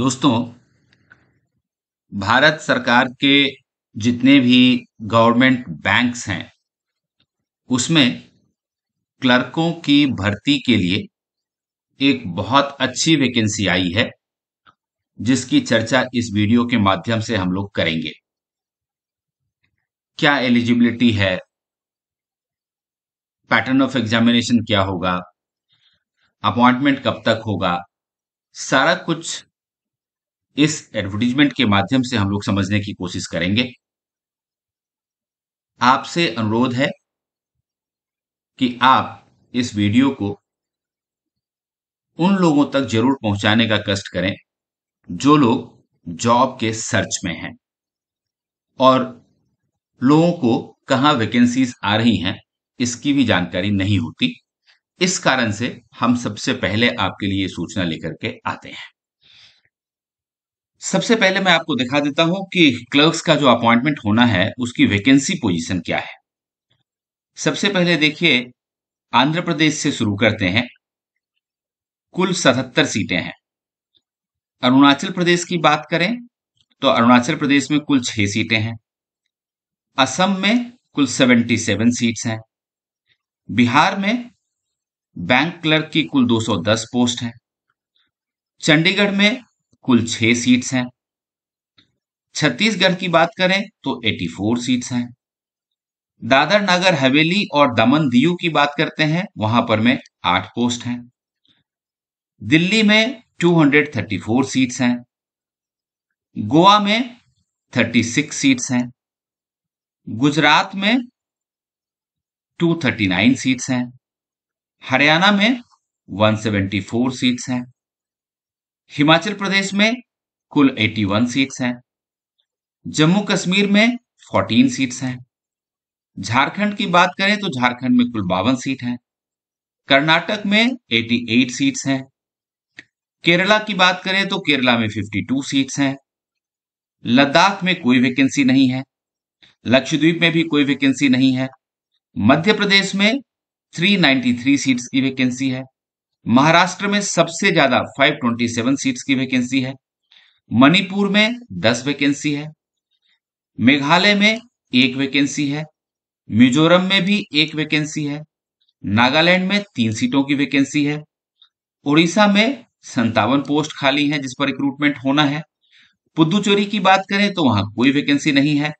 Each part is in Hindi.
दोस्तों भारत सरकार के जितने भी गवर्नमेंट बैंक्स हैं उसमें क्लर्कों की भर्ती के लिए एक बहुत अच्छी वैकेंसी आई है जिसकी चर्चा इस वीडियो के माध्यम से हम लोग करेंगे क्या एलिजिबिलिटी है पैटर्न ऑफ एग्जामिनेशन क्या होगा अपॉइंटमेंट कब तक होगा सारा कुछ इस एडवर्टीजमेंट के माध्यम से हम लोग समझने की कोशिश करेंगे आपसे अनुरोध है कि आप इस वीडियो को उन लोगों तक जरूर पहुंचाने का कष्ट करें जो लोग जॉब के सर्च में हैं और लोगों को कहां वैकेंसीज आ रही हैं इसकी भी जानकारी नहीं होती इस कारण से हम सबसे पहले आपके लिए सूचना लेकर के आते हैं सबसे पहले मैं आपको दिखा देता हूं कि क्लर्क्स का जो अपॉइंटमेंट होना है उसकी वैकेंसी पोजीशन क्या है सबसे पहले देखिए आंध्र प्रदेश से शुरू करते हैं कुल सतहत्तर सीटें हैं अरुणाचल प्रदेश की बात करें तो अरुणाचल प्रदेश में कुल छह सीटें हैं असम में कुल सेवेंटी सेवन सीट्स हैं बिहार में बैंक क्लर्क की कुल 210 पोस्ट हैं चंडीगढ़ में कुल छह सीट्स हैं छत्तीसगढ़ की बात करें तो 84 सीट्स हैं दादर नगर हवेली और दमन दीव की बात करते हैं वहां पर में आठ पोस्ट हैं दिल्ली में 234 सीट्स हैं गोवा में 36 सीट्स हैं गुजरात में 239 सीट्स हैं हरियाणा में 174 सीट्स हैं हिमाचल प्रदेश में कुल 81 सीट्स हैं जम्मू कश्मीर में 14 सीट्स हैं झारखंड की बात करें तो झारखंड में कुल बावन सीट हैं कर्नाटक में 88 सीट्स हैं केरला की बात करें तो केरला में 52 सीट्स हैं लद्दाख में कोई वैकेंसी नहीं है लक्षद्वीप में भी कोई वैकेंसी नहीं है मध्य प्रदेश में 393 सीट्स की वैकेंसी है महाराष्ट्र में सबसे ज्यादा 527 सीट्स की वैकेंसी है मणिपुर में 10 वैकेंसी है मेघालय में एक वैकेंसी है मिजोरम में भी एक वैकेंसी है नागालैंड में तीन सीटों की वैकेंसी है उड़ीसा में संतावन पोस्ट खाली हैं जिस पर रिक्रूटमेंट होना है पुदुचेरी की बात करें तो वहां कोई वैकेंसी नहीं है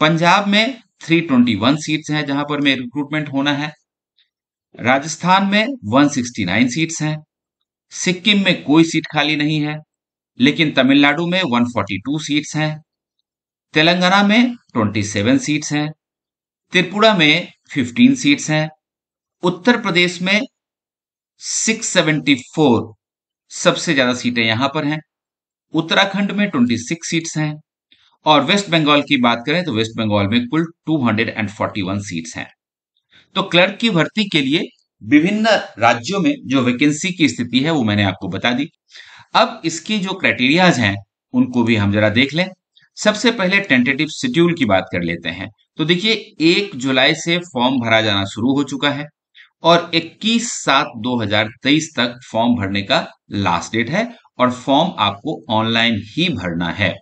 पंजाब में 321 सीट्स हैं जहां पर में रिक्रूटमेंट होना है राजस्थान में 169 सीट्स हैं सिक्किम में कोई सीट खाली नहीं है लेकिन तमिलनाडु में 142 सीट्स हैं तेलंगाना में 27 सीट्स हैं त्रिपुरा में 15 सीट्स हैं उत्तर प्रदेश में 674 सबसे ज्यादा सीटें यहां पर हैं उत्तराखंड में 26 सीट्स हैं और वेस्ट बंगाल की बात करें तो वेस्ट बंगाल में कुल 241 सीट्स हैं तो क्लर्क की भर्ती के लिए विभिन्न राज्यों में जो वैकेंसी की स्थिति है वो मैंने आपको बता दी अब इसकी जो क्राइटेरियाज हैं उनको भी हम जरा देख लें सबसे पहले टेंटेटिव शेड्यूल की बात कर लेते हैं तो देखिए एक जुलाई से फॉर्म भरा जाना शुरू हो चुका है और 21 सात 2023 तक फॉर्म भरने का लास्ट डेट है और फॉर्म आपको ऑनलाइन ही भरना है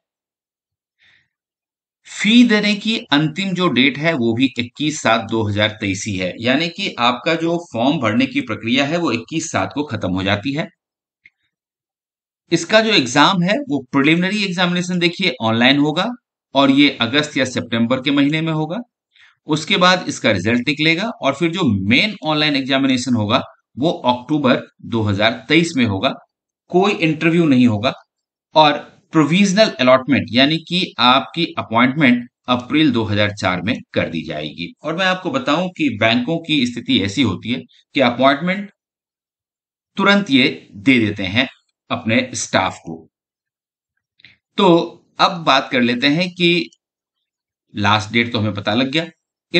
फी देने की अंतिम जो डेट है वो भी 21 सात 2023 ही है यानी कि आपका जो फॉर्म भरने की प्रक्रिया है वो 21 सात को खत्म हो जाती है इसका जो एग्जाम है वो प्रिलिमिनरी एग्जामिनेशन देखिए ऑनलाइन होगा और ये अगस्त या सितंबर के महीने में होगा उसके बाद इसका रिजल्ट निकलेगा और फिर जो मेन ऑनलाइन एग्जामिनेशन होगा वो अक्टूबर 2023 में होगा कोई इंटरव्यू नहीं होगा और प्रोविजनल अलॉटमेंट यानी कि आपकी अपॉइंटमेंट अप्रैल 2004 में कर दी जाएगी और मैं आपको बताऊं कि बैंकों की स्थिति ऐसी होती है कि अपॉइंटमेंट तुरंत ये दे देते हैं अपने स्टाफ को तो अब बात कर लेते हैं कि लास्ट डेट तो हमें पता लग गया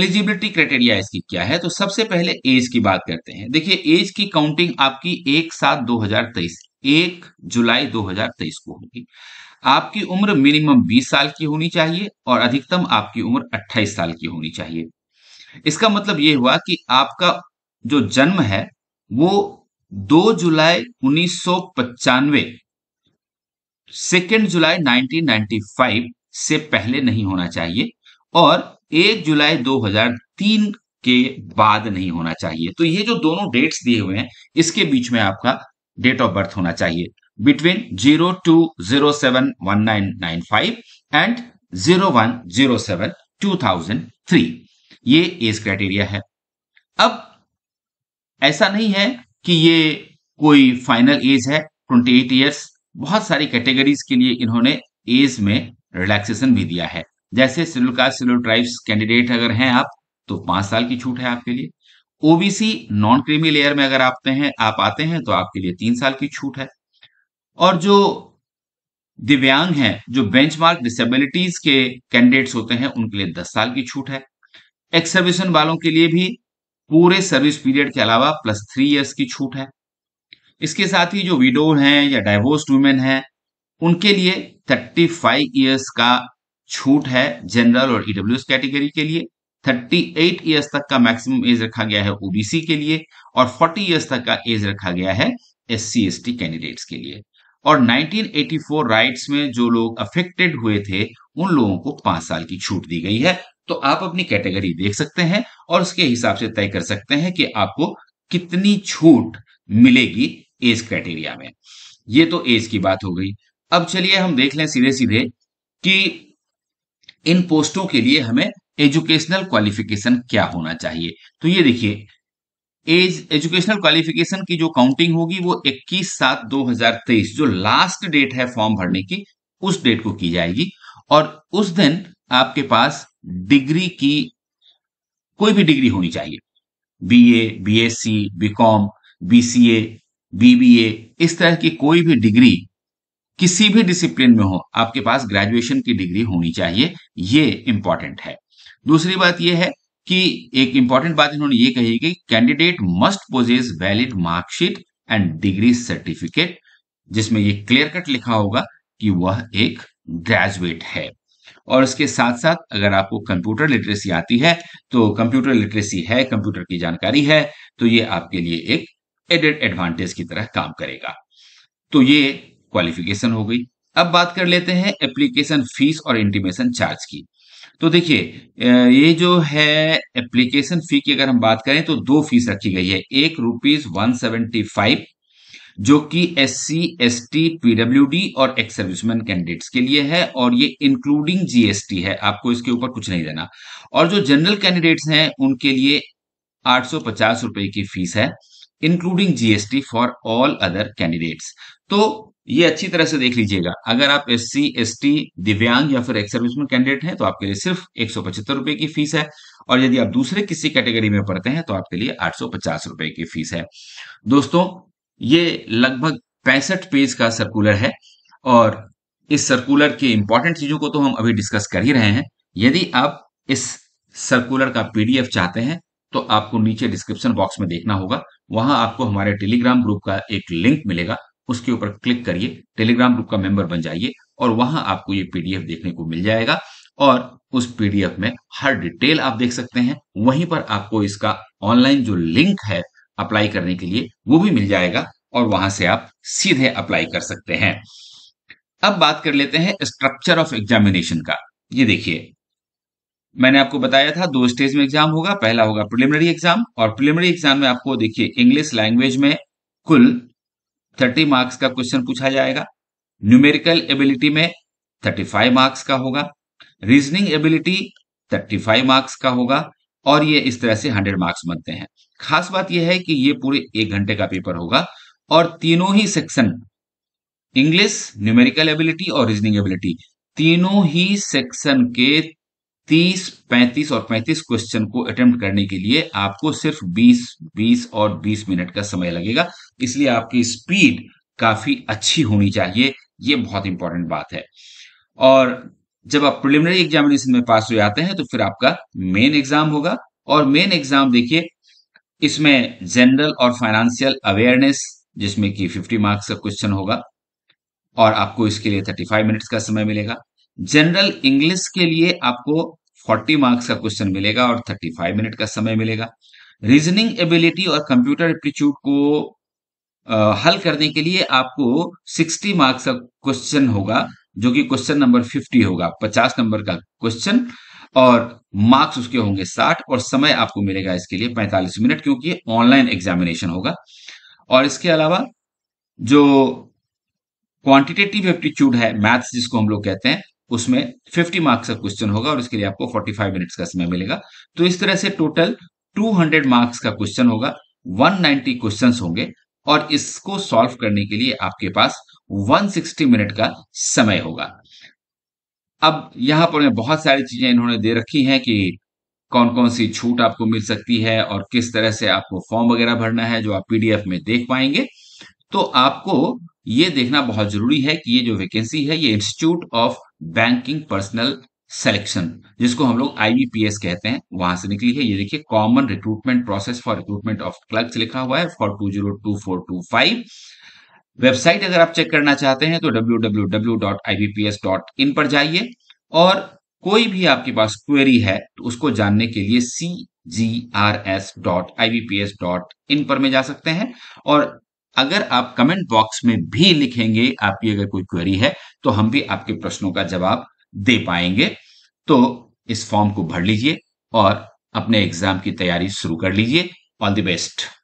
एलिजिबिलिटी क्राइटेरिया इसकी क्या है तो सबसे पहले एज की बात करते हैं देखिए एज की काउंटिंग आपकी एक सात दो हजार तेईस एक जुलाई 2023 को होगी आपकी उम्र मिनिमम 20 साल की होनी चाहिए और अधिकतम आपकी उम्र 28 साल की होनी चाहिए इसका मतलब यह हुआ कि आपका जो जन्म है वो 2 जुलाई उन्नीस सौ पचानवे सेकेंड जुलाई 1995 से पहले नहीं होना चाहिए और 1 जुलाई 2003 के बाद नहीं होना चाहिए तो ये जो दोनों डेट्स दिए हुए हैं इसके बीच में आपका डेट ऑफ बर्थ होना चाहिए between zero two zero seven one nine nine five and zero one zero seven two thousand three ये एज क्राइटेरिया है अब ऐसा नहीं है कि ये कोई फाइनल एज है ट्वेंटी एट ईयर्स बहुत सारी कैटेगरीज के लिए इन्होंने एज में रिलैक्सेशन भी दिया है जैसे शेड्यूल कास्ट ट्राइब्स कैंडिडेट अगर हैं आप तो पांच साल की छूट है आपके लिए ओबीसी नॉन क्रीमी लेयर में अगर आपते हैं आप आते हैं तो आपके लिए तीन साल की छूट है और जो दिव्यांग है जो बेंचमार्क डिसेबिलिटीज के कैंडिडेट्स होते हैं उनके लिए दस साल की छूट है एक्सर्विशन वालों के लिए भी पूरे सर्विस पीरियड के अलावा प्लस थ्री इयर्स की छूट है इसके साथ ही जो विडो हैं या डाइवोर्स वुमेन हैं उनके लिए थर्टी फाइव ईयर्स का छूट है जनरल और ईडब्ल्यू कैटेगरी के लिए 38 इयर्स तक का मैक्सिमम एज रखा गया है ओबीसी के लिए और 40 इयर्स तक का एज रखा गया है एस सी कैंडिडेट्स के लिए और 1984 राइट्स में जो लोग अफेक्टेड हुए थे उन लोगों को पांच साल की छूट दी गई है तो आप अपनी कैटेगरी देख सकते हैं और उसके हिसाब से तय कर सकते हैं कि आपको कितनी छूट मिलेगी एज क्राइटेरिया में ये तो एज की बात हो गई अब चलिए हम देख लें सीधे सीधे कि इन पोस्टों के लिए हमें एजुकेशनल क्वालिफिकेशन क्या होना चाहिए तो ये देखिए एज एजुकेशनल क्वालिफिकेशन की जो काउंटिंग होगी वो 21 सात 2023 जो लास्ट डेट है फॉर्म भरने की उस डेट को की जाएगी और उस दिन आपके पास डिग्री की कोई भी डिग्री होनी चाहिए B A B S C B com B C A B B A इस तरह की कोई भी डिग्री किसी भी डिसिप्लिन में हो आपके पास ग्रेजुएशन की डिग्री होनी चाहिए ये इंपॉर्टेंट है दूसरी बात यह है कि एक इंपॉर्टेंट बात इन्होंने ये कही कि candidate must possess valid marksheet and degree certificate जिसमें ये क्लियर कट लिखा होगा कि वह एक ग्रेजुएट है और इसके साथ साथ अगर आपको कंप्यूटर लिटरेसी आती है तो कंप्यूटर लिटरेसी है कंप्यूटर की जानकारी है तो ये आपके लिए एक एडेड एडवांटेज की तरह काम करेगा तो ये क्वालिफिकेशन हो गई अब बात कर लेते हैं एप्लीकेशन फीस और इंटीमेशन चार्ज की तो देखिए ये जो है एप्लीकेशन फी की अगर हम बात करें तो दो फीस रखी गई है एक रुपीज वन सेवेंटी फाइव जो कि S C S T PW D और एक्स सर्विसमैन कैंडिडेट्स के लिए है और ये इंक्लूडिंग जीएसटी है आपको इसके ऊपर कुछ नहीं देना और जो जनरल कैंडिडेट्स हैं उनके लिए आठ सौ पचास रुपए की फीस है including GST for all other candidates तो ये अच्छी तरह से देख लीजिएगा अगर आप एस सी एस टी दिव्यांग या फिर एक्स सर्विसमैन कैंडिडेट हैं तो आपके लिए सिर्फ एक सौ पचहत्तर रुपए की फीस है और यदि आप दूसरे किसी कैटेगरी में पढ़ते हैं तो आपके लिए आठ सौ पचास रुपए की फीस है दोस्तों ये लगभग पैंसठ पेज का सर्कुलर है और इस सर्कुलर के इंपॉर्टेंट चीजों को तो हम अभी डिस्कस कर ही रहे हैं यदि आप इस सर्कुलर का पीडीएफ चाहते हैं तो आपको नीचे डिस्क्रिप्शन बॉक्स में देखना होगा वहां आपको हमारे टेलीग्राम ग्रुप का एक लिंक मिलेगा उसके ऊपर क्लिक करिए टेलीग्राम ग्रुप का मेंबर बन जाइए और वहां आपको ये पीडीएफ देखने को मिल जाएगा और उस पीडीएफ में हर डिटेल आप देख सकते हैं वहीं पर आपको इसका ऑनलाइन जो लिंक है अप्लाई करने के लिए वो भी मिल जाएगा और वहां से आप सीधे अप्लाई कर सकते हैं अब बात कर लेते हैं स्ट्रक्चर ऑफ एग्जामिनेशन का ये देखिए मैंने आपको बताया था दो स्टेज में एग्जाम होगा पहला होगा प्रिलिमिनरी एग्जाम और प्रिलिमिनरी एग्जाम में आपको देखिए इंग्लिश लैंग्वेज में कुल 30 मार्क्स का क्वेश्चन पूछा जाएगा न्यूमेरिकल एबिलिटी में 35 मार्क्स का होगा रीजनिंग एबिलिटी 35 मार्क्स का होगा और ये इस तरह से 100 मार्क्स बनते हैं खास बात यह है कि ये पूरे एक घंटे का पेपर होगा और तीनों ही सेक्शन इंग्लिश न्यूमेरिकल एबिलिटी और रीजनिंग एबिलिटी तीनों ही सेक्शन के तीस पैंतीस और पैंतीस क्वेश्चन को अटेम्प्ट करने के लिए आपको सिर्फ बीस बीस और बीस मिनट का समय लगेगा इसलिए आपकी स्पीड काफी अच्छी होनी चाहिए ये बहुत इंपॉर्टेंट बात है और जब आप प्रिलिमिनरी एग्जामिनेशन में पास हो जाते हैं तो फिर आपका मेन एग्जाम होगा और मेन एग्जाम देखिए इसमें जनरल और फाइनेंशियल अवेयरनेस जिसमें कि 50 मार्क्स का क्वेश्चन होगा और आपको इसके लिए 35 मिनट्स का समय मिलेगा जनरल इंग्लिश के लिए आपको 40 मार्क्स का क्वेश्चन मिलेगा और 35 मिनट का समय मिलेगा रीजनिंग एबिलिटी और कंप्यूटर एप्टीट्यूड को आ, हल करने के लिए आपको 60 मार्क्स का क्वेश्चन होगा जो कि क्वेश्चन नंबर 50 होगा 50 नंबर का क्वेश्चन और मार्क्स उसके होंगे 60 और समय आपको मिलेगा इसके लिए 45 मिनट क्योंकि ऑनलाइन एग्जामिनेशन होगा और इसके अलावा जो क्वांटिटेटिव एप्टीट्यूड है मैथ्स जिसको हम लोग कहते हैं उसमें 50 मार्क्स का क्वेश्चन होगा और उसके लिए आपको 45 मिनट्स का समय मिलेगा तो इस तरह से टोटल 200 मार्क्स का क्वेश्चन होगा 190 क्वेश्चन होंगे और इसको सॉल्व करने के लिए आपके पास 160 मिनट का समय होगा अब यहां पर बहुत सारी चीजें इन्होंने दे रखी हैं कि कौन कौन सी छूट आपको मिल सकती है और किस तरह से आपको फॉर्म वगैरह भरना है जो आप पीडीएफ में देख पाएंगे तो आपको ये देखना बहुत जरूरी है कि ये जो वैकेंसी है ये institute of banking personnel selection जिसको हम लोग आईबीपीएस कहते हैं वहां से निकली है ये देखिए common recruitment process for recruitment of clerk लिखा हुआ है for two zero two four two five website अगर आप चेक करना चाहते हैं तो www.ibps.in पर जाइए और कोई भी आपके पास क्वेरी है तो उसको जानने के लिए C G R S dot I B P S dot in पर में जा सकते हैं और अगर आप कमेंट बॉक्स में भी लिखेंगे आपकी अगर कोई क्वेरी है तो हम भी आपके प्रश्नों का जवाब दे पाएंगे तो इस फॉर्म को भर लीजिए और अपने एग्जाम की तैयारी शुरू कर लीजिए ऑल द बेस्ट